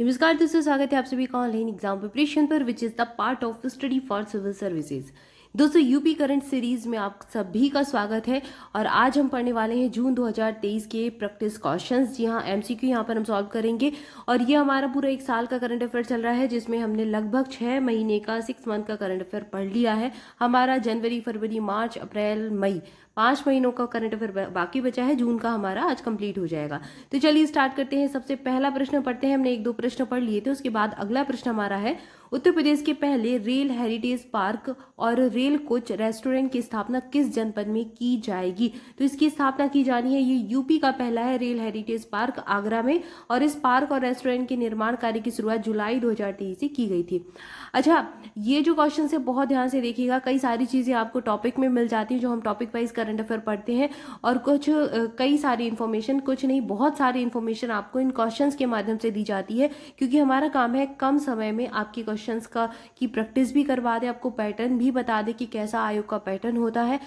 नमस्कार दोस्तों स्वागत है आप सभी का ऑनलाइन एग्जाम प्रिपरेशन पर which is the part of study for civil services दोस्तों यूपी करंट सीरीज में आप सभी का स्वागत है और आज हम पढ़ने वाले हैं जून 2023 के प्रैक्टिस क्वेश्चंस जी हाँ एमसीक्यू यहाँ पर हम सॉल्व करेंगे और ये हमारा पूरा एक साल का करंट अफेयर चल रहा है जिसमें हमने लगभग छः महीने का सिक्स मंथ का करंट अफेयर पढ़ लिया है हमारा जनवरी फरवरी मार्च अप्रैल मई पांच महीनों का करंट अफेयर बाकी बचा है जून का हमारा आज कंप्लीट हो जाएगा तो चलिए स्टार्ट करते हैं सबसे पहला प्रश्न पढ़ते हैं हमने एक दो प्रश्न पढ़ लिए थे उसके बाद अगला प्रश्न हमारा है उत्तर प्रदेश के पहले रेल हेरिटेज पार्क और रेल कोच रेस्टोरेंट की स्थापना किस जनपद में की जाएगी तो इसकी स्थापना की जानी है ये यूपी का पहला है रेल हेरिटेज पार्क आगरा में और इस पार्क और रेस्टोरेंट के निर्माण कार्य की शुरुआत जुलाई दो से की गई थी अच्छा ये जो क्वेश्चन है बहुत ध्यान से देखिएगा कई सारी चीज़ें आपको टॉपिक में मिल जाती है जो हम टॉपिक वाइज करंट अफेयर पढ़ते हैं और कुछ कई सारी इन्फॉर्मेशन कुछ नहीं बहुत सारी इन्फॉर्मेशन आपको इन क्वेश्चन के माध्यम से दी जाती है क्योंकि हमारा काम है कम समय में आपके क्वेश्चन क्वेश्चंस का की प्रैक्टिस भी करवा दे आपको पैटर्न भी बता दे कि कैसा आयोग का पैटर्न होता है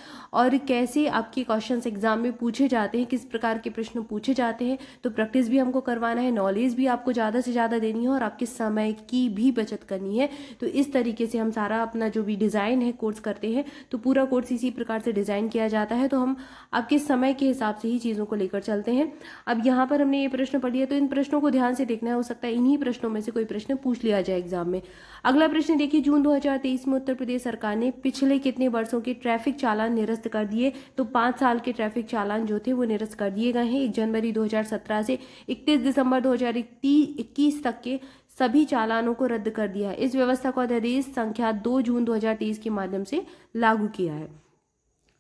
और कैसे आपके क्वेश्चंस एग्जाम में पूछे जाते हैं किस प्रकार के प्रश्न पूछे जाते हैं तो प्रैक्टिस भी हमको करवाना है नॉलेज भी आपको ज़्यादा से ज़्यादा देनी है और आपके समय की भी बचत करनी है तो इस तरीके से हम सारा अपना जो भी डिज़ाइन है कोर्स करते हैं तो पूरा कोर्स इसी प्रकार से डिज़ाइन किया जाता है तो हम आपके समय के हिसाब से ही चीज़ों को लेकर चलते हैं अब यहाँ पर हमने ये प्रश्न पढ़ लिया तो इन प्रश्नों को ध्यान से देखना है हो सकता है इन्हीं प्रश्नों में से कोई प्रश्न पूछ लिया जाए एग्जाम में अगला प्रश्न देखिए जून 2023 में उत्तर प्रदेश सरकार ने पिछले कितने वर्षों के ट्रैफिक चालान निरस्त कर दिए तो पांच साल के ट्रैफिक चालान जो थे वो निरस्त कर दिए गए हैं एक जनवरी 2017 से 31 दिसंबर 2021 तक के सभी चालानों को रद्द कर दिया है इस व्यवस्था को अध्यादेश संख्या 2 जून 2023 के माध्यम से लागू किया है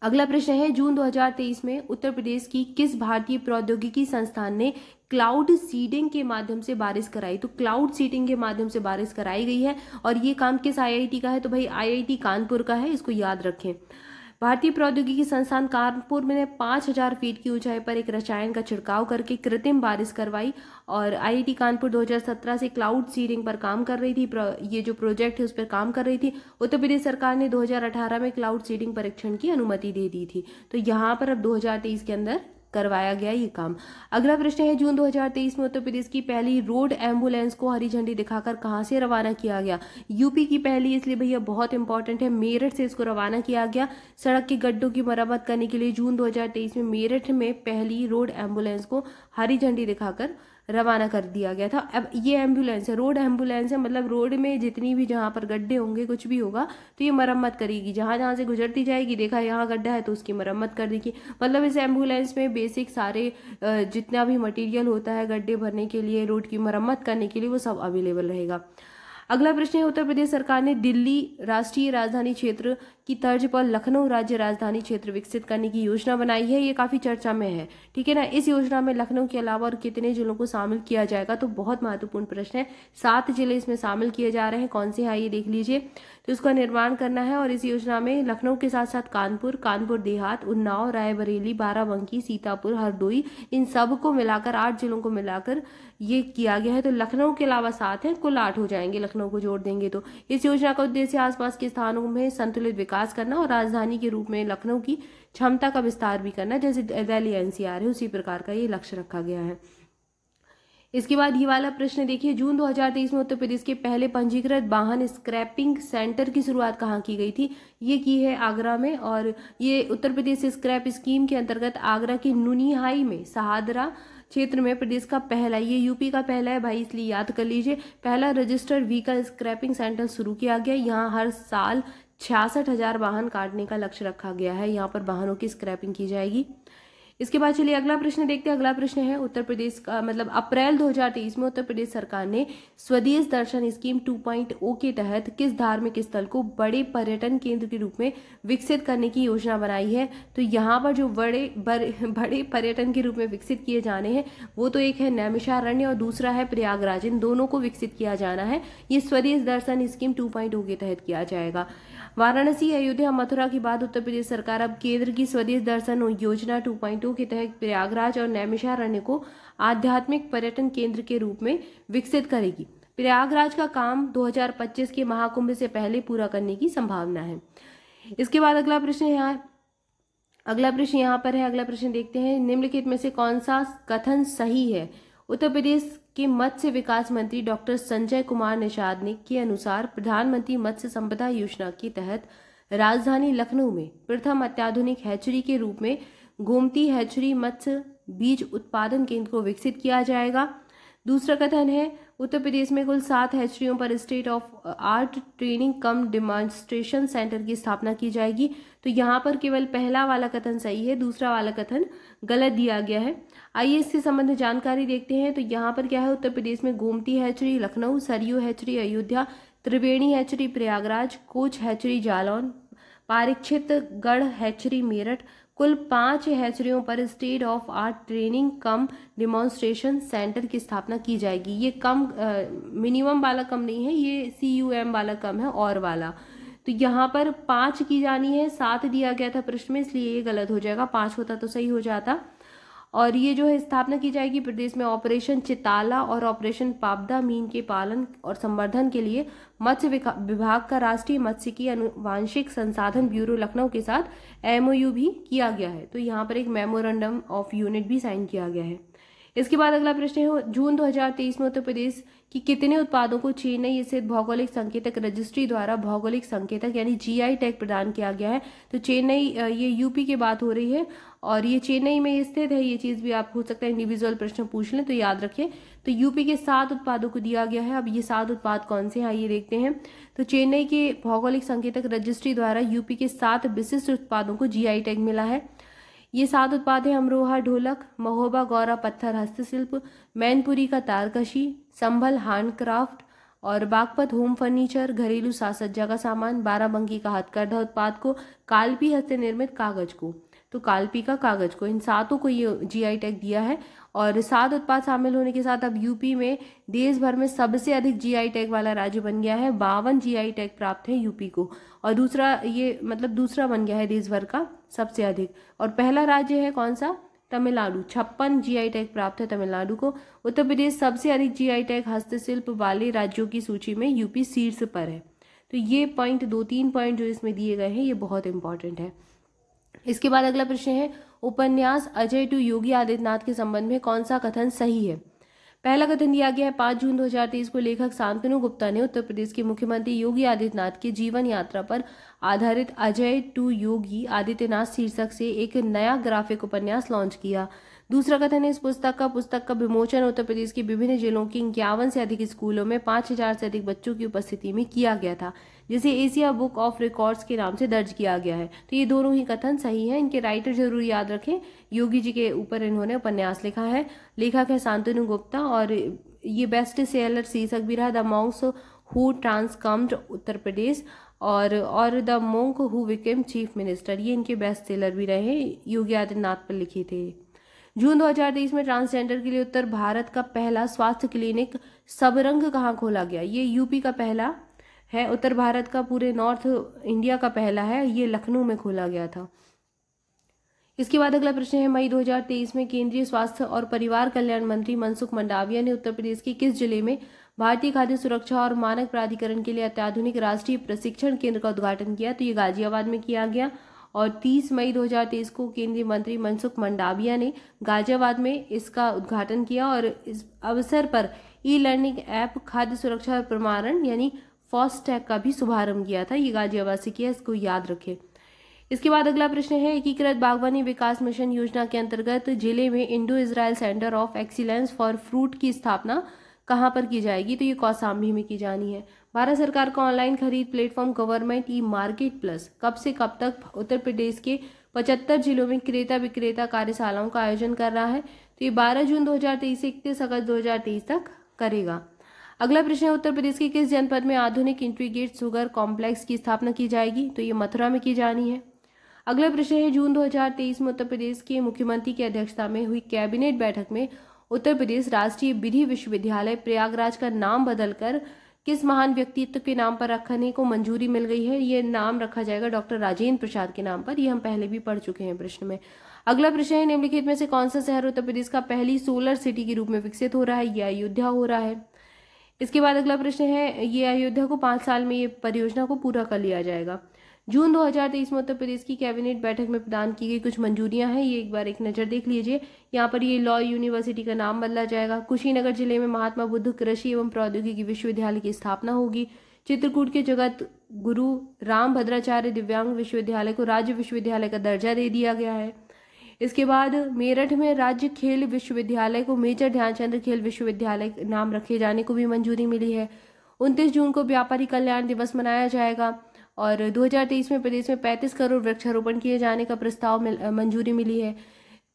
अगला प्रश्न है जून 2023 में उत्तर प्रदेश की किस भारतीय प्रौद्योगिकी संस्थान ने क्लाउड सीडिंग के माध्यम से बारिश कराई तो क्लाउड सीडिंग के माध्यम से बारिश कराई गई है और ये काम किस आईआईटी का है तो भाई आईआईटी कानपुर का है इसको याद रखें भारतीय प्रौद्योगिकी संस्थान कानपुर में पाँच हजार फीट की ऊंचाई पर एक रसायन का छिड़काव करके कृत्रिम बारिश करवाई और आईआईटी कानपुर 2017 से क्लाउड सीडिंग पर काम कर रही थी ये जो प्रोजेक्ट है उस पर काम कर रही थी उत्तर प्रदेश सरकार ने 2018 में क्लाउड सीडिंग परीक्षण की अनुमति दे दी थी तो यहाँ पर अब 2023 के अंदर करवाया गया ये काम अगला प्रश्न है जून 2023 में उत्तर प्रदेश की पहली रोड एम्बुलेंस को हरी झंडी दिखाकर कहाँ से रवाना किया गया यूपी की पहली इसलिए भैया बहुत इंपॉर्टेंट है मेरठ से इसको रवाना किया गया सड़क के गड्ढों की मरम्मत करने के लिए जून 2023 में मेरठ में पहली रोड एम्बुलेंस को हरी झंडी दिखाकर रवाना कर दिया गया था अब ये एम्बुलेंस है रोड एम्बुलेंस है मतलब रोड में जितनी भी जहाँ पर गड्ढे होंगे कुछ भी होगा तो ये मरम्मत करेगी जहाँ जहाँ से गुजरती जाएगी देखा यहाँ गड्ढा है तो उसकी मरम्मत कर देगी मतलब इस एम्बुलेंस में बेसिक सारे जितना भी मटेरियल होता है गड्ढे भरने के लिए रोड की मरम्मत करने के लिए वो सब अवेलेबल रहेगा अगला प्रश्न है उत्तर प्रदेश सरकार ने दिल्ली राष्ट्रीय राजधानी क्षेत्र की तर्ज पर लखनऊ राज्य राजधानी क्षेत्र विकसित करने की योजना बनाई है ये काफ़ी चर्चा में है ठीक है ना इस योजना में लखनऊ के अलावा और कितने जिलों को शामिल किया जाएगा तो बहुत महत्वपूर्ण प्रश्न है सात जिले इसमें शामिल किए जा रहे हैं कौन से हैं ये देख लीजिए तो उसका निर्माण करना है और इस योजना में लखनऊ के साथ साथ कानपुर कानपुर देहात उन्नाव रायबरेली बाराबंकी सीतापुर हरदोई इन सब को मिलाकर आठ जिलों को मिलाकर ये किया गया है तो लखनऊ के अलावा सात है कुल आठ हो जाएंगे लखनऊ को जोड़ देंगे तो इस योजना का उद्देश्य आसपास के स्थानों में संतुलित विकास विकास करना और राजधानी के रूप में लखनऊ की क्षमता का विस्तार भी करना जैसे दिल्ली एनसीआर है उसी प्रकार का ये लक्ष्य रखा गया है इसके बाद ये वाला प्रश्न देखिए जून 2023 में उत्तर प्रदेश के पहले पंजीकृत वाहन स्क्रैपिंग सेंटर की शुरुआत कहाँ की गई थी ये की है आगरा में और ये उत्तर प्रदेश स्क्रैप स्कीम के अंतर्गत आगरा के नुनिहाई में सहादरा क्षेत्र में प्रदेश का पहला ये यूपी का पहला है भाई इसलिए याद कर लीजिए पहला रजिस्टर्ड व्हीकल स्क्रैपिंग सेंटर शुरू किया गया यहाँ हर साल छियासठ हज़ार वाहन काटने का लक्ष्य रखा गया है यहाँ पर वाहनों की स्क्रैपिंग की जाएगी इसके बाद चलिए अगला प्रश्न देखते हैं अगला प्रश्न है उत्तर प्रदेश का मतलब अप्रैल 2023 में उत्तर प्रदेश सरकार ने स्वदेश दर्शन स्कीम 2.0 के तहत किस धार्मिक स्थल को बड़े पर्यटन केंद्र के रूप में विकसित करने की योजना बनाई है तो यहाँ पर जो बड़े बड़े, बड़े पर्यटन के रूप में विकसित किए जाने हैं वो तो एक है नैमिषारण्य और दूसरा है प्रयागराज इन दोनों को विकसित किया जाना है ये स्वदेश दर्शन स्कीम टू के तहत किया जाएगा वाराणसी अयोध्या मथुरा के बाद उत्तर प्रदेश सरकार अब केंद्र की स्वदेश दर्शन योजना टू पहलों के तहत प्रयागराज और नैमिषारण्य को आध्यात्मिक पर्यटन केंद्र के रूप में विकसित करेगी प्रयागराज का काम 2025 के महाकुंभ से पहले पूरा करने की संभावना है इसके बाद अगला प्रश्न यहाँ अगला प्रश्न यहाँ पर है अगला प्रश्न देखते हैं निम्नलिखित में से कौन सा कथन सही है उत्तर प्रदेश के मत्स्य विकास मंत्री डॉक्टर संजय कुमार निषाद ने के अनुसार प्रधानमंत्री मत्स्य संपदा योजना के तहत राजधानी लखनऊ में प्रथम अत्याधुनिक हैचरी के रूप में गोमती हैचरी मत्स्य बीज उत्पादन केंद्र को विकसित किया जाएगा दूसरा कथन है उत्तर प्रदेश में कुल सात हैचरियों पर state of art training cum demonstration centre की स्थापना की जाएगी तो यहाँ पर केवल पहला वाला कथन सही है दूसरा वाला कथन गलत दिया गया है आइए इससे संबंधित जानकारी देखते हैं तो यहाँ पर क्या है उत्तर प्रदेश में Gomti hatchery Lucknow Saryu hatchery Ayodhya Triveni hatchery Prayagraj Koch hatchery Jalaun Parikshitgarh hatchery Meerut कुल पांच हैचरियों पर state of art training cum demonstration centre की स्थापना की जाएगी ये कम मिनिमम वाला कम नहीं है ये सी यू एम वाला कम है और वाला तो यहाँ पर पांच की जानी है सात दिया गया था प्रश्न में इसलिए ये गलत हो जाएगा पांच होता तो सही हो जाता और ये जो है स्थापना की जाएगी प्रदेश में ऑपरेशन चिताला और ऑपरेशन पापदा मीन के पालन और संवर्धन के लिए मत्स्य विभाग का राष्ट्रीय मत्स्यिकी अनुवांशिक संसाधन ब्यूरो लखनऊ के साथ एमओयू भी किया गया है तो यहाँ पर एक मेमोरेंडम ऑफ यूनिट भी साइन किया गया है इसके बाद अगला प्रश्न है जून 2023 में उत्तर प्रदेश की कितने उत्पादों को चीन ने स्थित भौगोलिक संकेतक रजिस्ट्री द्वारा भौगोलिक संकेतक यानी जीआई टैग प्रदान किया गया है तो चेन्नई ये यूपी की बात हो रही है और ये चेन्नई में स्थित है ये चीज़ भी आप हो सकता है इंडिविजुअल प्रश्न पूछ लें तो याद रखें तो यूपी के सात उत्पादों को दिया गया है अब ये सात उत्पाद कौन से हैं ये देखते हैं तो चेन्नई के भौगोलिक संकेतक रजिस्ट्री द्वारा यूपी के सात विशिष्ट उत्पादों को जीआई टैग मिला है ये सात उत्पाद हैं अमरोहा ढोलक महोबा गौरा पत्थर हस्तशिल्प मैनपुरी का तारकशी संभल हैंडक्राफ्ट और बागपत होम फर्नीचर घरेलू साज सज्जा का सामान बाराबंकी का हथकरघा उत्पाद को कालपी हस्त निर्मित कागज को तो कालपी का कागज को इन सातों को ये जीआई टैग दिया है और सात उत्पाद शामिल होने के साथ अब यूपी में देश भर में सबसे अधिक जीआई टैग वाला राज्य बन गया है बावन जीआई टैग प्राप्त है यूपी को और दूसरा ये मतलब दूसरा बन गया है देश भर का सबसे अधिक और पहला राज्य है कौन सा तमिलनाडु छप्पन जीआई टैग प्राप्त है तमिलनाडु को उत्तर प्रदेश सबसे अधिक जीआई टैग हस्तशिल्प वाले राज्यों की सूची में यूपी शीर्ष पर है तो ये पॉइंट दो तीन पॉइंट जो इसमें दिए गए हैं ये बहुत इंपॉर्टेंट है इसके बाद अगला प्रश्न है उपन्यास अजय टू योगी आदित्यनाथ के संबंध में कौन सा कथन सही है पहला कथन दिया गया है पाँच जून 2023 को लेखक शांतनु गुप्ता ने उत्तर प्रदेश के मुख्यमंत्री योगी आदित्यनाथ के जीवन यात्रा पर आधारित अजय टू योगी आदित्यनाथ शीर्षक से एक नया ग्राफिक उपन्यास लॉन्च किया दूसरा कथन है इस पुस्तक का पुस्तक का विमोचन उत्तर प्रदेश की विभिन्न जिलों के इक्यावन से अधिक स्कूलों में पांच हजार से अधिक बच्चों की उपस्थिति में किया गया था जिसे एशिया बुक ऑफ रिकॉर्ड्स के नाम से दर्ज किया गया है तो ये दोनों ही कथन सही है इनके राइटर जरूर याद रखें योगी जी के ऊपर इन्होंने उपन्यास लिखा है लेखक है शांतनु गुप्ता और ये बेस्ट सेलर शीर्षक भी रहा the monk who transformed Uttar Pradesh और और the monk who became chief minister ये इनके बेस्ट सेलर भी रहे योगी आदित्यनाथ पर लिखे थे जून 2023 में ट्रांसजेंडर के लिए उत्तर भारत का पहला स्वास्थ्य क्लिनिक सबरंग कहाँ खोला गया ये यूपी का पहला है उत्तर भारत का पूरे नॉर्थ इंडिया का पहला है ये लखनऊ में खोला गया था इसके बाद अगला प्रश्न है मई 2023 में केंद्रीय स्वास्थ्य और परिवार कल्याण मंत्री मनसुख मंडाविया ने उत्तर प्रदेश के किस जिले में भारतीय खाद्य सुरक्षा और मानक प्राधिकरण के लिए अत्याधुनिक राष्ट्रीय प्रशिक्षण केंद्र का उद्घाटन किया तो ये गाजियाबाद में किया गया और 30 मई 2023 को केंद्रीय मंत्री मनसुख मंडाविया ने गाजियाबाद में इसका उद्घाटन किया और इस अवसर पर ई लर्निंग ऐप खाद्य सुरक्षा प्रमाणन यानी फास्टैग का भी शुभारंभ किया था ये गाजियाबाद से किया इसको याद रखें इसके बाद अगला प्रश्न है एकीकृत बागवानी विकास मिशन योजना के अंतर्गत जिले में Indo Israel centre of excellence for fruit की स्थापना कहाँ पर की जाएगी तो ये कौसाम्बी में की जानी है भारत सरकार का ऑनलाइन खरीद platform government e market plus कब से कब तक उत्तर प्रदेश के पचहत्तर जिलों में क्रेता विक्रेता कार्यशालाओं का आयोजन कर रहा है तो ये 12 जून 2023 से इकतीस अगस्त 2023 तक करेगा अगला प्रश्न है उत्तर प्रदेश के किस जनपद में आधुनिक इंटीग्रेट सुगर कॉम्प्लेक्स की स्थापना की जाएगी तो ये मथुरा में की जानी है अगला प्रश्न है जून 2023 में उत्तर प्रदेश के मुख्यमंत्री की अध्यक्षता में हुई कैबिनेट बैठक में उत्तर प्रदेश राष्ट्रीय विधि विश्वविद्यालय प्रयागराज का नाम बदलकर किस महान व्यक्तित्व के नाम पर रखने को मंजूरी मिल गई है ये नाम रखा जाएगा डॉक्टर राजेंद्र प्रसाद के नाम पर ये हम पहले भी पढ़ चुके हैं प्रश्न में अगला प्रश्न है निम्नलिखित में से कौन सा शहर उत्तर प्रदेश का पहली सोलर सिटी के रूप में विकसित हो रहा है यह अयोध्या हो रहा है इसके बाद अगला प्रश्न है ये अयोध्या को पाँच साल में ये परियोजना को पूरा कर लिया जाएगा जून 2023 में उत्तर प्रदेश की कैबिनेट बैठक में प्रदान की गई कुछ मंजूरियां हैं ये एक बार एक नज़र देख लीजिए यहाँ पर ये लॉ यूनिवर्सिटी का नाम बदला जाएगा कुशीनगर जिले में महात्मा बुद्ध कृषि एवं प्रौद्योगिकी विश्वविद्यालय की स्थापना होगी चित्रकूट के जगत गुरु राम भद्राचार्य दिव्यांग विश्वविद्यालय को राज्य विश्वविद्यालय का दर्जा दे दिया गया है इसके बाद मेरठ में राज्य खेल विश्वविद्यालय को मेजर ध्यानचंद्र खेल विश्वविद्यालय नाम रखे जाने को भी मंजूरी मिली है उनतीस जून को व्यापारी कल्याण दिवस मनाया जाएगा और 2023 में प्रदेश में 35 करोड़ वृक्षारोपण किए जाने का प्रस्ताव मंजूरी मिली है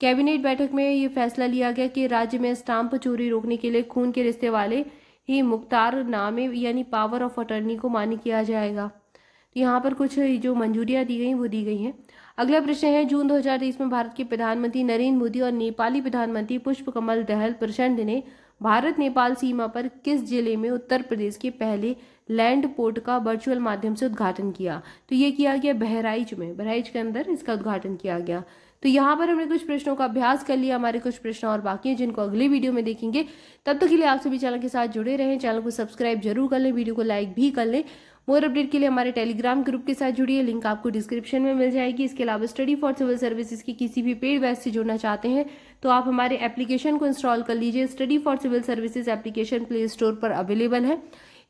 कैबिनेट बैठक में ये फैसला लिया गया कि राज्य में स्टाम्प चोरी रोकने के लिए खून के रिश्ते वाले ही मुख्तार नामे यानी पावर ऑफ अटर्नी को मान्य किया जाएगा तो यहाँ पर कुछ जो मंजूरियाँ दी गई वो दी गई हैं अगला प्रश्न है जून 2023 में भारत के प्रधानमंत्री नरेंद्र मोदी और नेपाली प्रधानमंत्री पुष्प कमल दहल प्रचंड ने भारत नेपाल सीमा पर किस जिले में उत्तर प्रदेश के पहले लैंड पोर्ट का वर्चुअल माध्यम से उद्घाटन किया तो ये किया गया बहराइच में बहराइच के अंदर इसका उद्घाटन किया गया तो यहाँ पर हमने कुछ प्रश्नों का अभ्यास कर लिया हमारे कुछ प्रश्न और बाकी हैं जिनको अगली वीडियो में देखेंगे तब तक तो के लिए आप सभी चैनल के साथ जुड़े रहें चैनल को सब्सक्राइब जरूर कर लें वीडियो को लाइक भी कर लें मोर अपडेट के लिए हमारे टेलीग्राम ग्रुप के साथ जुड़िए लिंक आपको डिस्क्रिप्शन में मिल जाएगी इसके अलावा स्टडी फॉर सिविल सर्विसेज की किसी भी पेड बैच से जुड़ना चाहते हैं तो आप हमारे एप्लीकेशन को इंस्टॉल कर लीजिए study for civil services application play store पर अवेलेबल है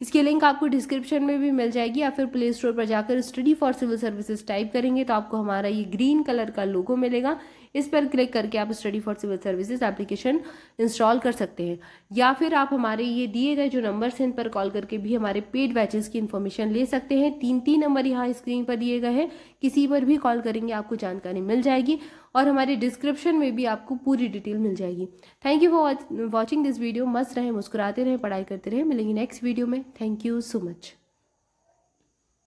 इसकी लिंक आपको डिस्क्रिप्शन में भी मिल जाएगी या फिर प्ले स्टोर पर जाकर study for civil services type करेंगे तो आपको हमारा ये ग्रीन कलर का लोगो मिलेगा इस पर क्लिक करके आप study for civil services application install कर सकते हैं या फिर आप हमारे ये दिए गए जो नंबर हैं इन पर कॉल करके भी हमारे पेड बैचेस की इन्फॉर्मेशन ले सकते हैं तीन तीन नंबर यहाँ स्क्रीन पर दिए गए हैं किसी पर भी कॉल करेंगे आपको जानकारी मिल जाएगी और हमारे डिस्क्रिप्शन में भी आपको पूरी डिटेल मिल जाएगी thank you for watching this video मस्त रहें मुस्कुराते रहें पढ़ाई करते रहें मिलेंगी नेक्स्ट वीडियो में थैंक यू सो मच